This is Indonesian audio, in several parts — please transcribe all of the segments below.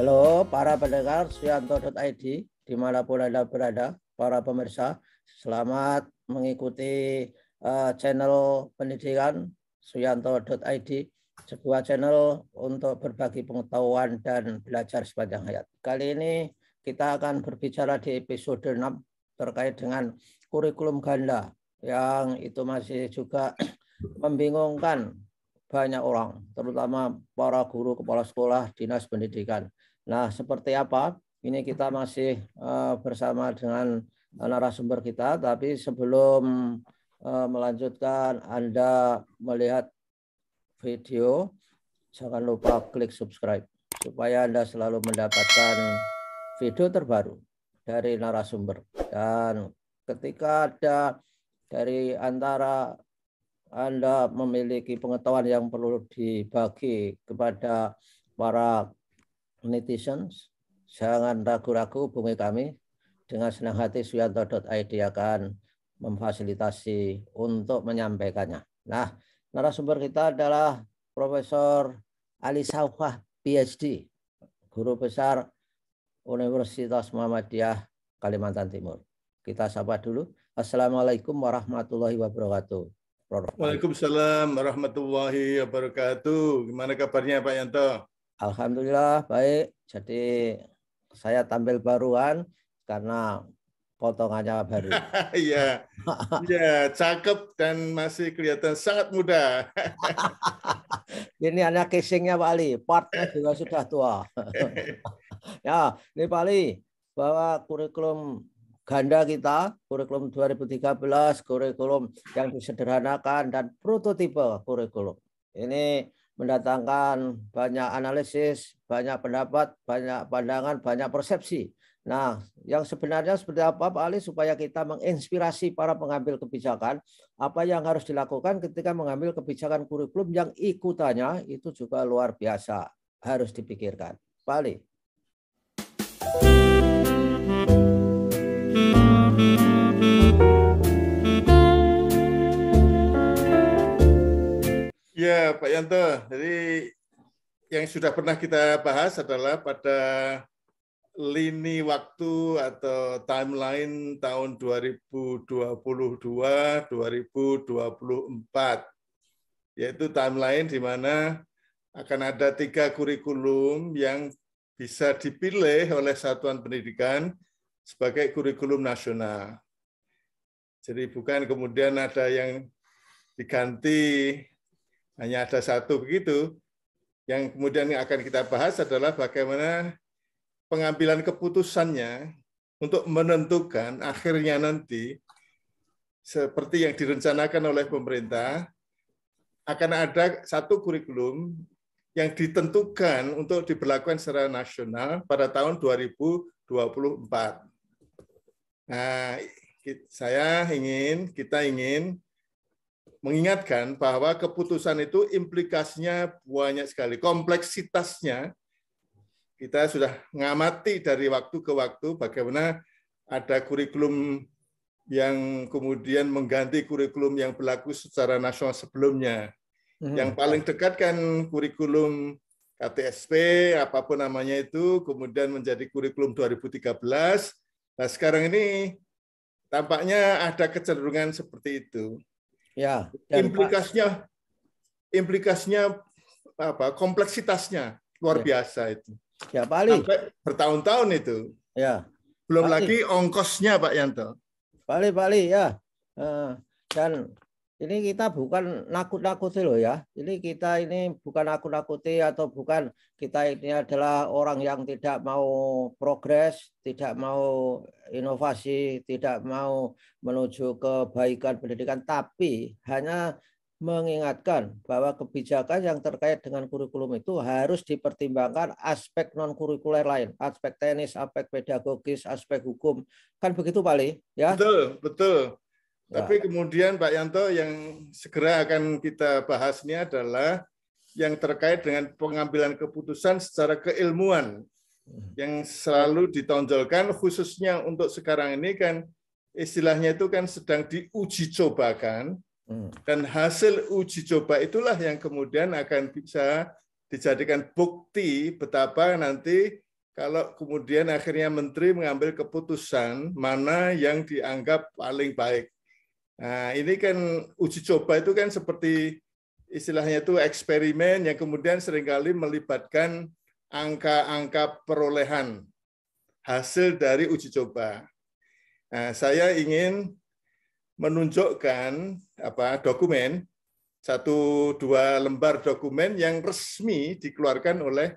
Halo para pendengar sianto.id dimanapun Anda berada, para pemirsa. Selamat mengikuti uh, channel pendidikan suyanto.id, sebuah channel untuk berbagi pengetahuan dan belajar sepanjang hayat. Kali ini kita akan berbicara di episode 6 terkait dengan kurikulum ganda yang itu masih juga membingungkan banyak orang, terutama para guru kepala sekolah dinas pendidikan. Nah, seperti apa? Ini kita masih eh, bersama dengan eh, narasumber kita, tapi sebelum eh, melanjutkan Anda melihat video, jangan lupa klik subscribe supaya Anda selalu mendapatkan video terbaru dari narasumber. Dan ketika ada dari antara Anda memiliki pengetahuan yang perlu dibagi kepada para netizens, jangan ragu-ragu hubungi kami dengan senang hati suyanto.id akan memfasilitasi untuk menyampaikannya. Nah, narasumber kita adalah Profesor Ali Saufah, PhD, Guru Besar Universitas Muhammadiyah Kalimantan Timur. Kita sapa dulu. Assalamualaikum warahmatullahi wabarakatuh. Waalaikumsalam warahmatullahi wabarakatuh. Gimana kabarnya Pak Yanto? Alhamdulillah baik. Jadi saya tampil baruan karena potongannya baru. Iya. Iya, cakep dan masih kelihatan sangat muda. ini hanya casingnya Pak Ali, partnya juga sudah tua. ya, ini Pak Ali, bahwa kurikulum ganda kita, kurikulum 2013, kurikulum yang disederhanakan dan prototipe kurikulum. Ini mendatangkan banyak analisis, banyak pendapat, banyak pandangan, banyak persepsi. Nah, yang sebenarnya seperti apa Pak Ali supaya kita menginspirasi para pengambil kebijakan apa yang harus dilakukan ketika mengambil kebijakan kurikulum yang ikutannya itu juga luar biasa harus dipikirkan. Pak Ali. Ya, Pak Yanto. Jadi yang sudah pernah kita bahas adalah pada lini waktu atau timeline tahun 2022-2024, yaitu timeline di mana akan ada tiga kurikulum yang bisa dipilih oleh satuan pendidikan sebagai kurikulum nasional. Jadi bukan kemudian ada yang diganti hanya ada satu begitu. Yang kemudian yang akan kita bahas adalah bagaimana pengambilan keputusannya untuk menentukan akhirnya nanti seperti yang direncanakan oleh pemerintah akan ada satu kurikulum yang ditentukan untuk diberlakukan secara nasional pada tahun 2024. Nah, saya ingin, kita ingin mengingatkan bahwa keputusan itu implikasinya banyak sekali, kompleksitasnya kita sudah ngamati dari waktu ke waktu bagaimana ada kurikulum yang kemudian mengganti kurikulum yang berlaku secara nasional sebelumnya. Hmm. Yang paling dekat kan kurikulum KTSP, apapun namanya itu, kemudian menjadi kurikulum 2013. Nah sekarang ini tampaknya ada kecenderungan seperti itu. Ya. implikasinya, Pak, implikasinya apa? Kompleksitasnya luar ya. biasa itu. Ya, Pak Ali. Sampai bertahun-tahun itu. Ya. Belum Pak lagi ongkosnya, Pak Yanto. Pak Ali, Pak Ali, ya. Eh, dan ini kita bukan nakut-nakuti loh ya. Ini kita ini bukan nakut-nakuti atau bukan kita ini adalah orang yang tidak mau progres, tidak mau inovasi, tidak mau menuju kebaikan pendidikan, tapi hanya mengingatkan bahwa kebijakan yang terkait dengan kurikulum itu harus dipertimbangkan aspek non kurikuler lain, aspek teknis, aspek pedagogis, aspek hukum. Kan begitu Pak ya? Betul, betul. Tapi kemudian Pak Yanto yang segera akan kita bahas ini adalah yang terkait dengan pengambilan keputusan secara keilmuan yang selalu ditonjolkan khususnya untuk sekarang ini kan istilahnya itu kan sedang diuji coba kan hmm. dan hasil uji coba itulah yang kemudian akan bisa dijadikan bukti betapa nanti kalau kemudian akhirnya menteri mengambil keputusan mana yang dianggap paling baik Nah, ini kan uji coba itu kan seperti istilahnya itu eksperimen yang kemudian seringkali melibatkan angka-angka perolehan hasil dari uji coba. Nah, saya ingin menunjukkan apa dokumen satu dua lembar dokumen yang resmi dikeluarkan oleh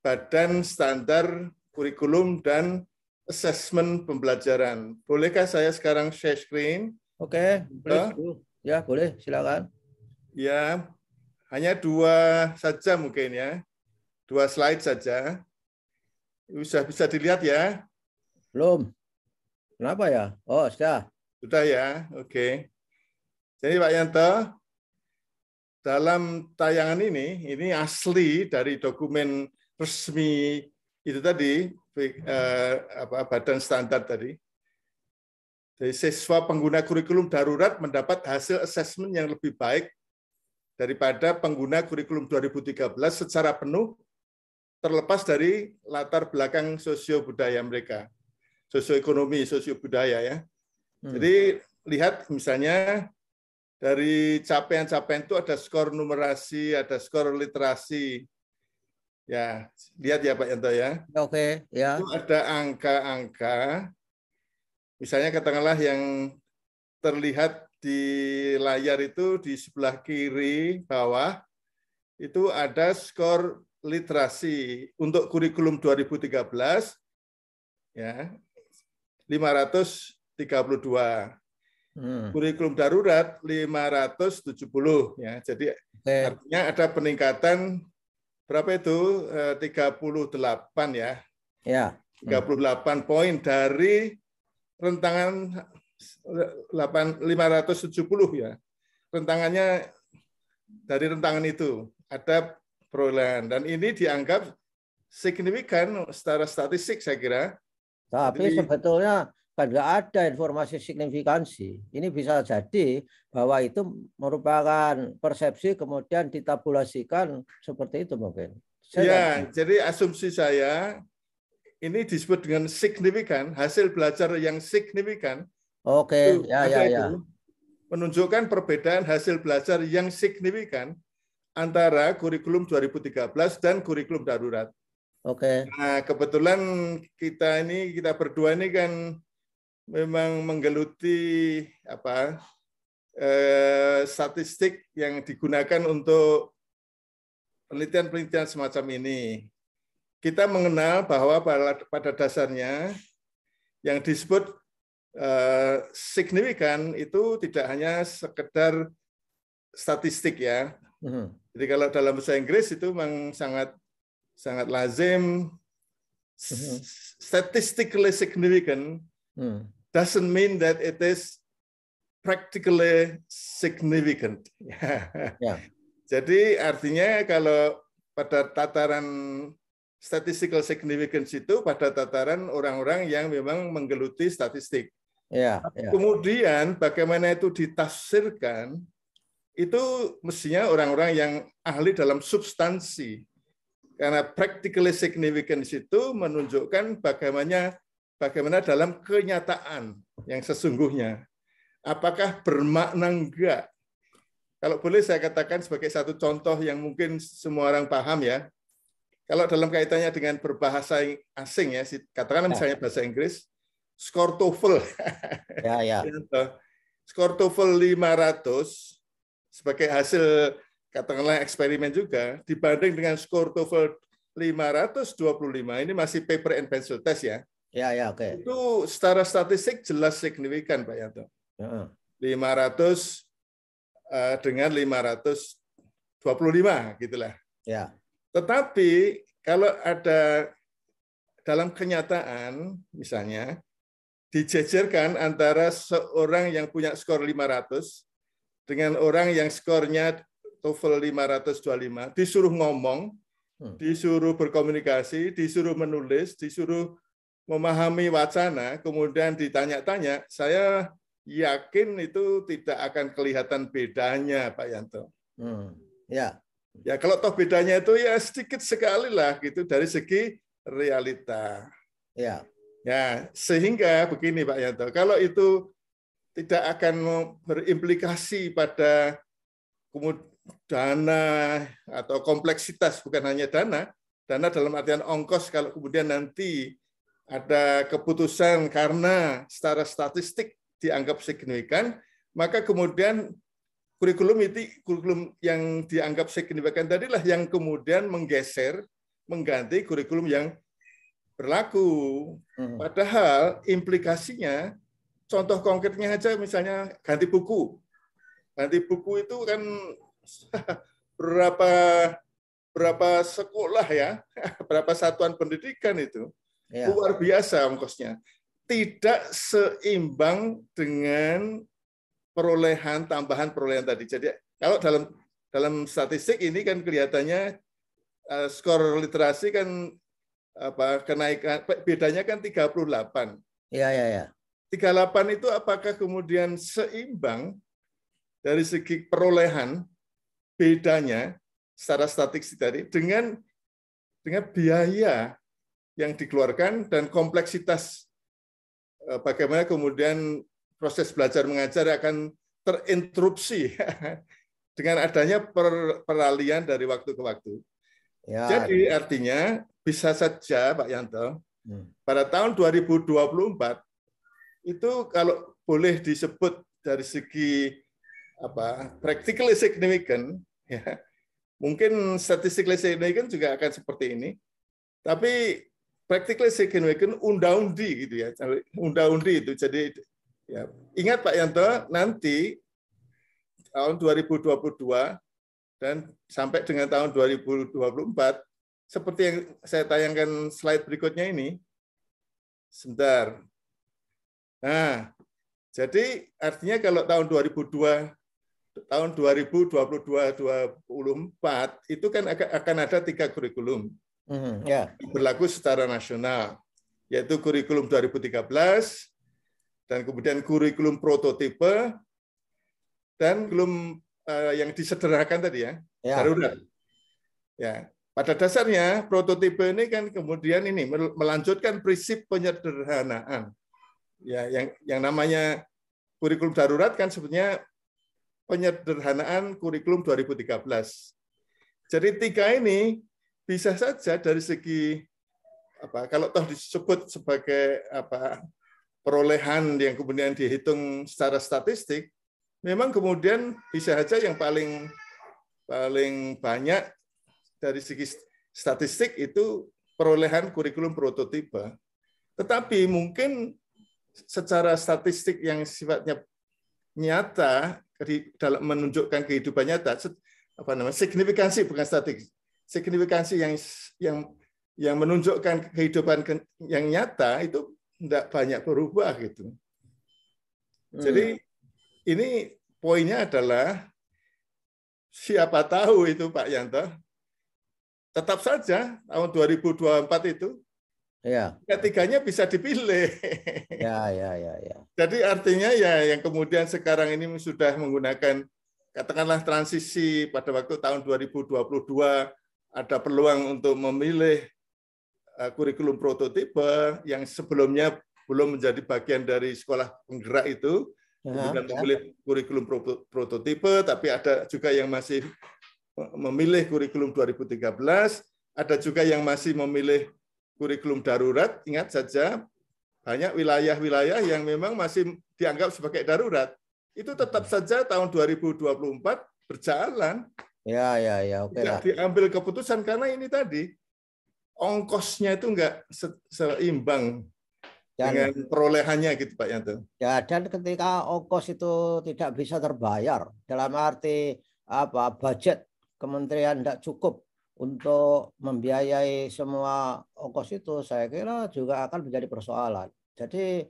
Badan Standar Kurikulum dan Assessment Pembelajaran. Bolehkah saya sekarang share screen? Oke, boleh. Ya, boleh, silakan. Ya, hanya dua saja mungkin ya. Dua slide saja. Sudah bisa dilihat ya? Belum. Kenapa ya? Oh, sudah. Sudah ya, oke. Okay. Jadi Pak Yanto, dalam tayangan ini, ini asli dari dokumen resmi itu tadi, eh, apa, badan standar tadi, jadi siswa pengguna kurikulum darurat mendapat hasil asesmen yang lebih baik daripada pengguna kurikulum 2013 secara penuh terlepas dari latar belakang sosio budaya mereka, sosio ekonomi, sosio budaya ya. Hmm. Jadi lihat misalnya dari capaian-capaian itu ada skor numerasi, ada skor literasi. Ya, lihat ya Pak Yanto ya. Oke, ya. Itu ada angka-angka Misalnya katakanlah yang terlihat di layar itu di sebelah kiri bawah itu ada skor literasi untuk kurikulum 2013 ya 532 Hmm. Kurikulum darurat 570 ya. Jadi okay. artinya ada peningkatan berapa itu? 38 eh, ya. Ya. Yeah. Hmm. 38 poin dari rentangan 8, 570 ya. Rentangannya dari rentangan itu ada perolehan dan ini dianggap signifikan secara statistik saya kira. Tapi Jadi, sebetulnya kan nggak ada informasi signifikansi. Ini bisa jadi bahwa itu merupakan persepsi kemudian ditabulasikan seperti itu mungkin. Saya iya, jadi asumsi saya ini disebut dengan signifikan, hasil belajar yang signifikan. Oke, okay. Ya, ya, ya, ya. menunjukkan perbedaan hasil belajar yang signifikan antara kurikulum 2013 dan kurikulum darurat. Oke. Okay. Nah, kebetulan kita ini kita berdua ini kan memang menggeluti apa eh, statistik yang digunakan untuk penelitian-penelitian semacam ini kita mengenal bahwa pada dasarnya yang disebut eh, signifikan itu tidak hanya sekedar statistik ya. Hmm. Jadi kalau dalam bahasa Inggris itu memang sangat sangat lazim hmm. statistically significant hmm. doesn't mean that it is practically significant. Ya. Jadi artinya kalau pada tataran statistical significance itu pada tataran orang-orang yang memang menggeluti statistik. Ya, ya. Kemudian bagaimana itu ditafsirkan itu mestinya orang-orang yang ahli dalam substansi. Karena practically significance itu menunjukkan bagaimana bagaimana dalam kenyataan yang sesungguhnya. Apakah bermakna enggak? Kalau boleh saya katakan sebagai satu contoh yang mungkin semua orang paham ya kalau dalam kaitannya dengan berbahasa asing ya, katakanlah ya. misalnya bahasa Inggris, skor TOEFL. Ya, ya. skor TOEFL 500 sebagai hasil katakanlah eksperimen juga dibanding dengan skor TOEFL 525 ini masih paper and pencil test ya. Ya, ya, oke. Okay. Itu secara statistik jelas signifikan, Pak Yanto. Uh -uh. 500 dengan 525 gitulah. Ya. Tetapi kalau ada dalam kenyataan misalnya dijejerkan antara seorang yang punya skor 500 dengan orang yang skornya TOEFL 525 disuruh ngomong, hmm. disuruh berkomunikasi, disuruh menulis, disuruh memahami wacana, kemudian ditanya-tanya, saya yakin itu tidak akan kelihatan bedanya Pak Yanto. Hmm. Ya. Ya kalau toh bedanya itu ya sedikit sekali lah gitu dari segi realita. Ya. Ya, sehingga begini Pak Yanto, kalau itu tidak akan berimplikasi pada dana atau kompleksitas bukan hanya dana, dana dalam artian ongkos kalau kemudian nanti ada keputusan karena secara statistik dianggap signifikan, maka kemudian kurikulum itu kurikulum yang dianggap signifikan tadilah yang kemudian menggeser mengganti kurikulum yang berlaku. Hmm. Padahal implikasinya contoh konkretnya aja misalnya ganti buku. Ganti buku itu kan berapa berapa sekolah ya, berapa satuan pendidikan itu. Ya. Luar biasa ongkosnya. Tidak seimbang dengan perolehan tambahan perolehan tadi. Jadi kalau dalam dalam statistik ini kan kelihatannya uh, skor literasi kan apa kenaikan bedanya kan 38. Iya ya ya. 38 ya. itu apakah kemudian seimbang dari segi perolehan bedanya secara statistik tadi dengan dengan biaya yang dikeluarkan dan kompleksitas eh, bagaimana kemudian proses belajar mengajar akan terinterupsi dengan adanya per, peralihan dari waktu ke waktu. Ya, Jadi artinya bisa saja Pak Yanto hmm. pada tahun 2024 itu kalau boleh disebut dari segi apa practically significant ya mungkin statistically significant juga akan seperti ini tapi practically significant undang-undi gitu ya undang-undi itu jadi Ya. Ingat Pak Yanto, nanti tahun 2022 dan sampai dengan tahun 2024, seperti yang saya tayangkan slide berikutnya ini, sebentar. Nah, jadi artinya kalau tahun 2002 tahun 2022 2024 itu kan akan ada tiga kurikulum. Mm, mm-hmm, yeah. Berlaku secara nasional yaitu kurikulum 2013, dan kemudian kurikulum prototipe dan belum uh, eh, yang disederhanakan tadi ya, ya darurat. Ya, pada dasarnya prototipe ini kan kemudian ini melanjutkan prinsip penyederhanaan. Ya, yang yang namanya kurikulum darurat kan sebenarnya penyederhanaan kurikulum 2013. Jadi tiga ini bisa saja dari segi apa kalau toh disebut sebagai apa perolehan yang kemudian dihitung secara statistik, memang kemudian bisa saja yang paling paling banyak dari segi statistik itu perolehan kurikulum prototipe. Tetapi mungkin secara statistik yang sifatnya nyata di dalam menunjukkan kehidupan nyata apa namanya signifikansi bukan statistik, signifikansi yang yang yang menunjukkan kehidupan yang nyata itu tidak banyak berubah gitu. Hmm. Jadi hmm. ini poinnya adalah siapa tahu itu Pak Yanto tetap saja tahun 2024 itu ya. ketiganya bisa dipilih. Ya, ya, ya, ya. Jadi artinya ya yang kemudian sekarang ini sudah menggunakan katakanlah transisi pada waktu tahun 2022 ada peluang untuk memilih Eh, kurikulum prototipe yang sebelumnya belum menjadi bagian dari sekolah penggerak itu kemudian ya, ya. memilih kurikulum prototipe tapi ada juga yang masih memilih kurikulum 2013 ada juga yang masih memilih kurikulum darurat ingat saja banyak wilayah-wilayah yang memang masih dianggap sebagai darurat itu tetap saja tahun 2024 berjalan ya ya ya oke okay Tidak diambil keputusan karena ini tadi ongkosnya itu enggak seimbang dan, ya, dengan ya. perolehannya gitu Pak Yanto. Ya, dan ketika ongkos itu tidak bisa terbayar dalam arti apa budget kementerian tidak cukup untuk membiayai semua ongkos itu saya kira juga akan menjadi persoalan. Jadi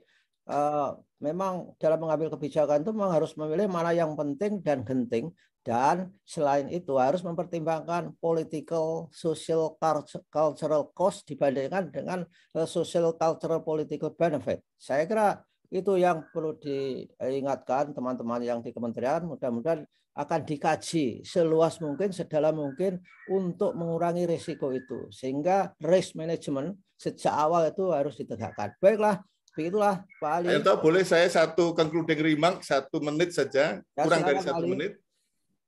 uh, memang dalam mengambil kebijakan itu memang harus memilih mana yang penting dan genting dan selain itu harus mempertimbangkan political, social, cultural cost dibandingkan dengan eh, social, cultural, political benefit. Saya kira itu yang perlu diingatkan teman-teman yang di kementerian. Mudah-mudahan akan dikaji seluas mungkin, sedalam mungkin untuk mengurangi risiko itu. Sehingga risk management sejak awal itu harus ditegakkan. Baiklah, begitulah Pak Ali. Entah boleh saya satu concluding remark satu menit saja, ya, kurang dari satu Ali. menit.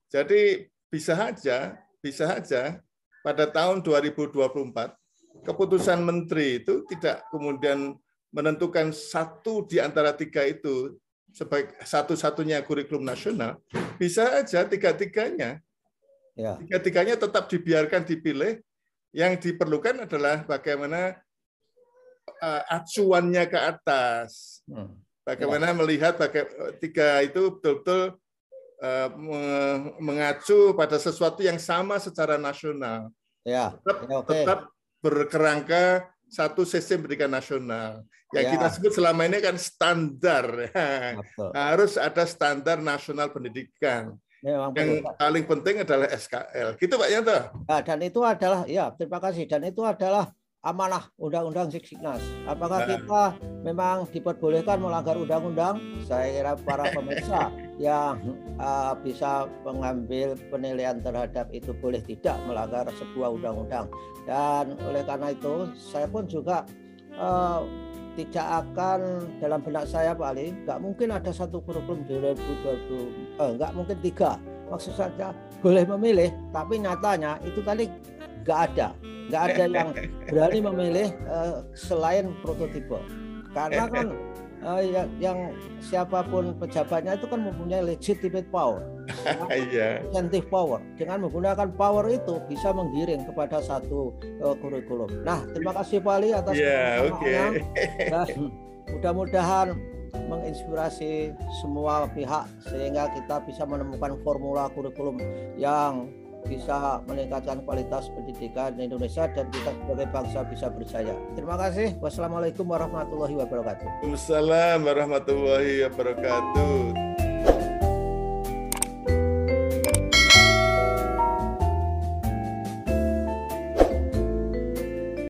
Jadi bisa saja, bisa saja pada tahun 2024 keputusan menteri itu tidak kemudian menentukan satu di antara tiga itu sebagai satu-satunya kurikulum nasional, bisa aja tiga-tiganya. Ya. Tiga-tiganya tetap dibiarkan dipilih. Yang diperlukan adalah bagaimana uh, acuannya ke atas. Hmm. Bagaimana ya. melihat baga eh, tiga itu betul-betul uh, mengacu pada sesuatu yang sama secara nasional. Ya. Tetap, ya, okay. tetap berkerangka satu sistem pendidikan nasional yang ya. kita sebut selama ini kan standar. Harus ada standar nasional pendidikan. Ya, memang yang betul, paling penting adalah SKL. Gitu Pak Yanto. Nah, dan itu adalah ya terima kasih dan itu adalah amanah undang-undang Siknas. Apakah nah. kita memang diperbolehkan melanggar undang-undang? Saya kira para pemirsa yang uh, bisa mengambil penilaian terhadap itu boleh tidak melanggar sebuah undang-undang. Dan oleh karena itu, saya pun juga uh, tidak akan dalam benak saya paling nggak mungkin ada satu kurikulum 2020 eh, nggak mungkin tiga maksud saja boleh memilih tapi nyatanya itu tadi nggak ada nggak ada yang berani memilih uh, selain prototipe karena kan uh, eh, yang, yang siapapun pejabatnya itu kan mempunyai legitimate power yeah. incentive power dengan menggunakan power itu bisa menggiring kepada satu uh, kurikulum nah terima kasih Pali atas yeah, okay. dan mudah-mudahan menginspirasi semua pihak sehingga kita bisa menemukan formula kurikulum yang bisa meningkatkan kualitas pendidikan di Indonesia dan kita sebagai bangsa bisa berjaya. Terima kasih. Wassalamualaikum warahmatullahi wabarakatuh. Wassalamualaikum warahmatullahi wabarakatuh.